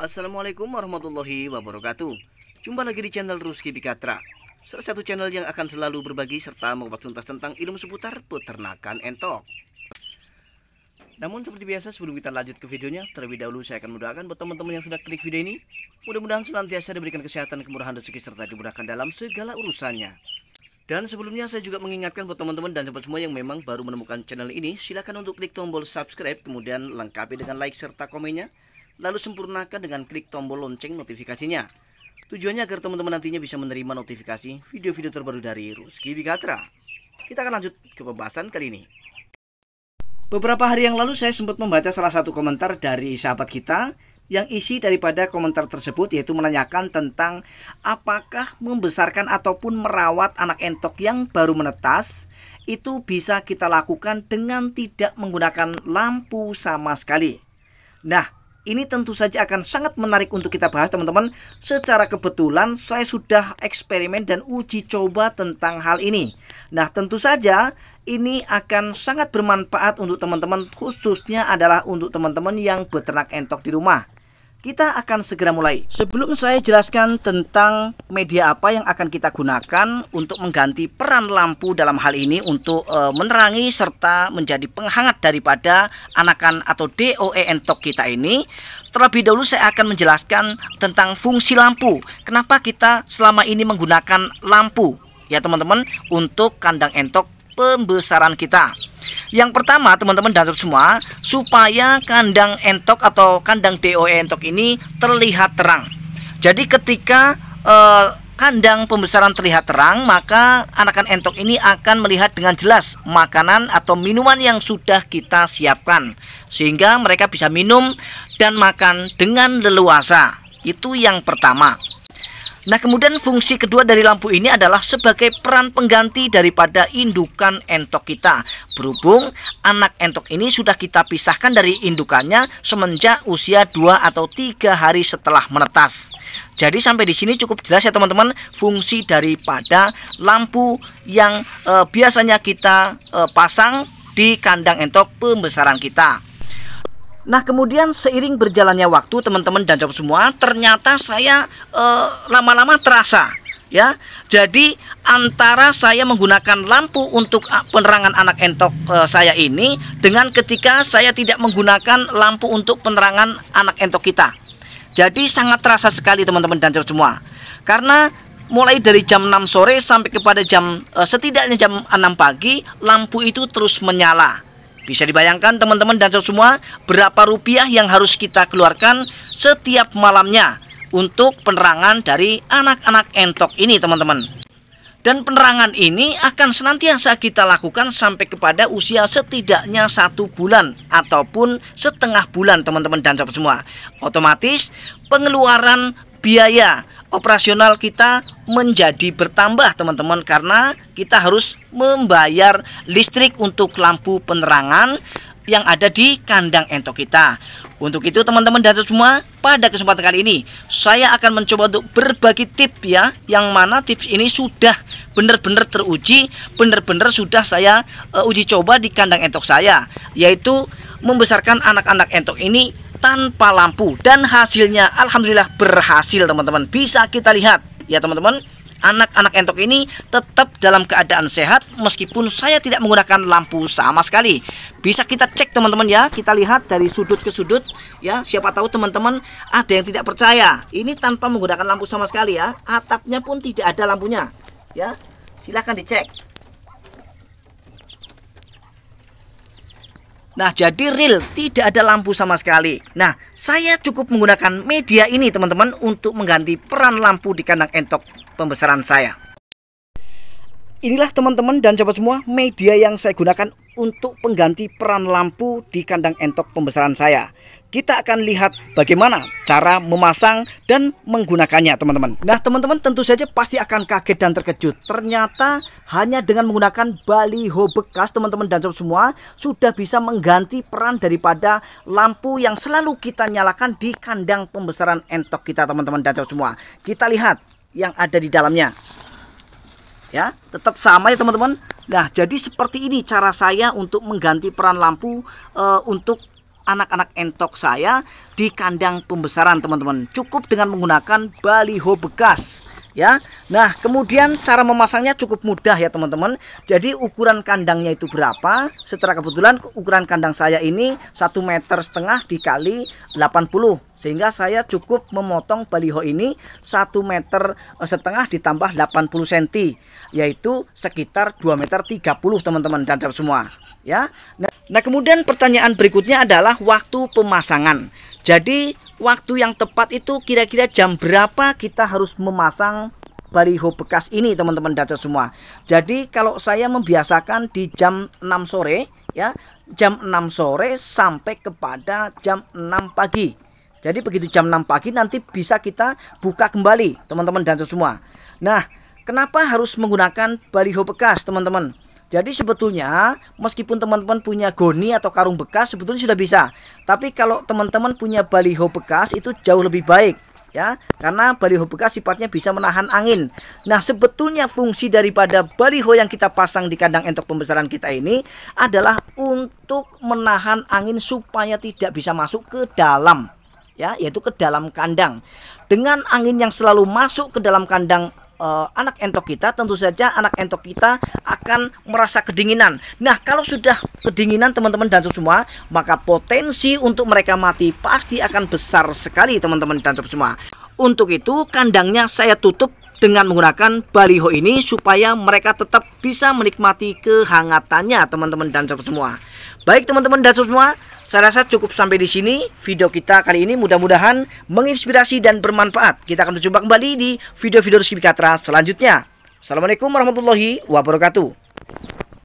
Assalamualaikum warahmatullahi wabarakatuh Jumpa lagi di channel Ruski Bikatra Salah satu channel yang akan selalu berbagi serta membuat tuntas tentang ilmu seputar peternakan entok Namun seperti biasa sebelum kita lanjut ke videonya Terlebih dahulu saya akan mendoakan buat teman-teman yang sudah klik video ini Mudah-mudahan senantiasa diberikan kesehatan, kemurahan, rezeki serta dimudahkan dalam segala urusannya dan sebelumnya saya juga mengingatkan buat teman-teman dan sahabat semua yang memang baru menemukan channel ini Silahkan untuk klik tombol subscribe kemudian lengkapi dengan like serta komennya lalu sempurnakan dengan klik tombol lonceng notifikasinya. Tujuannya agar teman-teman nantinya bisa menerima notifikasi video-video terbaru dari Ruski Bigatra. Kita akan lanjut ke pembahasan kali ini. Beberapa hari yang lalu saya sempat membaca salah satu komentar dari sahabat kita yang isi daripada komentar tersebut yaitu menanyakan tentang apakah membesarkan ataupun merawat anak entok yang baru menetas itu bisa kita lakukan dengan tidak menggunakan lampu sama sekali. Nah, ini tentu saja akan sangat menarik untuk kita bahas teman-teman. Secara kebetulan saya sudah eksperimen dan uji coba tentang hal ini. Nah, tentu saja ini akan sangat bermanfaat untuk teman-teman khususnya adalah untuk teman-teman yang beternak entok di rumah. Kita akan segera mulai. Sebelum saya jelaskan tentang media apa yang akan kita gunakan untuk mengganti peran lampu dalam hal ini untuk e, menerangi serta menjadi penghangat daripada anakan atau DOE entok kita ini, terlebih dahulu saya akan menjelaskan tentang fungsi lampu. Kenapa kita selama ini menggunakan lampu? Ya teman-teman, untuk kandang entok pembesaran kita. Yang pertama, teman-teman dan semua, supaya kandang entok atau kandang DOE entok ini terlihat terang. Jadi ketika eh, kandang pembesaran terlihat terang, maka anakan entok ini akan melihat dengan jelas makanan atau minuman yang sudah kita siapkan. Sehingga mereka bisa minum dan makan dengan leluasa. Itu yang pertama. Nah, kemudian fungsi kedua dari lampu ini adalah sebagai peran pengganti daripada indukan entok kita. Berhubung anak entok ini sudah kita pisahkan dari indukannya semenjak usia 2 atau 3 hari setelah menetas. Jadi sampai di sini cukup jelas ya teman-teman fungsi daripada lampu yang e, biasanya kita e, pasang di kandang entok pembesaran kita. Nah, kemudian seiring berjalannya waktu, teman-teman dan jawab semua, ternyata saya eh, lama-lama e, terasa ya. Jadi antara saya menggunakan lampu untuk ah, penerangan anak entok e, saya ini dengan ketika saya tidak menggunakan lampu untuk penerangan anak entok kita. Jadi sangat terasa sekali teman-teman dan jawab semua. Karena mulai dari jam 6 sore sampai kepada jam e, setidaknya jam 6 pagi, lampu itu terus menyala bisa dibayangkan teman-teman dan semua berapa rupiah yang harus kita keluarkan setiap malamnya untuk penerangan dari anak-anak entok ini teman-teman. Dan penerangan ini akan senantiasa kita lakukan sampai kepada usia setidaknya satu bulan ataupun setengah bulan teman-teman dan sobat semua. Otomatis pengeluaran biaya operasional kita menjadi bertambah teman-teman karena kita harus membayar listrik untuk lampu penerangan yang ada di kandang entok kita. Untuk itu teman-teman dan semua pada kesempatan kali ini saya akan mencoba untuk berbagi tips ya yang mana tips ini sudah benar-benar teruji, benar-benar sudah saya uh, uji coba di kandang entok saya yaitu membesarkan anak-anak entok ini tanpa lampu dan hasilnya alhamdulillah berhasil teman-teman bisa kita lihat ya teman-teman anak-anak entok ini tetap dalam keadaan sehat meskipun saya tidak menggunakan lampu sama sekali. Bisa kita cek teman-teman ya, kita lihat dari sudut ke sudut ya. Siapa tahu teman-teman ada yang tidak percaya. Ini tanpa menggunakan lampu sama sekali ya. Atapnya pun tidak ada lampunya ya. Silahkan dicek. Nah, jadi real, tidak ada lampu sama sekali. Nah, saya cukup menggunakan media ini teman-teman untuk mengganti peran lampu di kandang entok pembesaran saya. Inilah teman-teman dan coba semua media yang saya gunakan untuk pengganti peran lampu di kandang entok pembesaran saya kita akan lihat bagaimana cara memasang dan menggunakannya teman-teman Nah teman-teman tentu saja pasti akan kaget dan terkejut Ternyata hanya dengan menggunakan baliho bekas teman-teman dan sob semua Sudah bisa mengganti peran daripada lampu yang selalu kita nyalakan di kandang pembesaran entok kita teman-teman dan sob semua Kita lihat yang ada di dalamnya ya tetap sama ya teman-teman nah jadi seperti ini cara saya untuk mengganti peran lampu e, untuk anak-anak entok saya di kandang pembesaran teman-teman. Cukup dengan menggunakan baliho bekas ya. Nah, kemudian cara memasangnya cukup mudah ya, teman-teman. Jadi ukuran kandangnya itu berapa? Setelah kebetulan ukuran kandang saya ini satu meter setengah dikali 80 sehingga saya cukup memotong baliho ini satu meter eh, setengah ditambah 80 cm yaitu sekitar 2 meter 30 teman-teman dan semua ya. Nah, Nah, kemudian pertanyaan berikutnya adalah waktu pemasangan. Jadi, waktu yang tepat itu kira-kira jam berapa kita harus memasang baliho bekas ini, teman-teman data semua. Jadi, kalau saya membiasakan di jam 6 sore, ya, jam 6 sore sampai kepada jam 6 pagi. Jadi, begitu jam 6 pagi nanti bisa kita buka kembali, teman-teman data semua. Nah, kenapa harus menggunakan baliho bekas, teman-teman? Jadi sebetulnya meskipun teman-teman punya goni atau karung bekas sebetulnya sudah bisa. Tapi kalau teman-teman punya baliho bekas itu jauh lebih baik ya. Karena baliho bekas sifatnya bisa menahan angin. Nah, sebetulnya fungsi daripada baliho yang kita pasang di kandang entok pembesaran kita ini adalah untuk menahan angin supaya tidak bisa masuk ke dalam ya, yaitu ke dalam kandang. Dengan angin yang selalu masuk ke dalam kandang uh, anak entok kita, tentu saja anak entok kita akan merasa kedinginan. Nah, kalau sudah kedinginan teman-teman dan semua, maka potensi untuk mereka mati pasti akan besar sekali teman-teman dan semua. Untuk itu, kandangnya saya tutup dengan menggunakan baliho ini supaya mereka tetap bisa menikmati kehangatannya teman-teman dan semua. Baik teman-teman dan semua, saya rasa cukup sampai di sini video kita kali ini. Mudah-mudahan menginspirasi dan bermanfaat. Kita akan berjumpa kembali di video-video Rizky Bikatra selanjutnya. Assalamualaikum warahmatullahi wabarakatuh.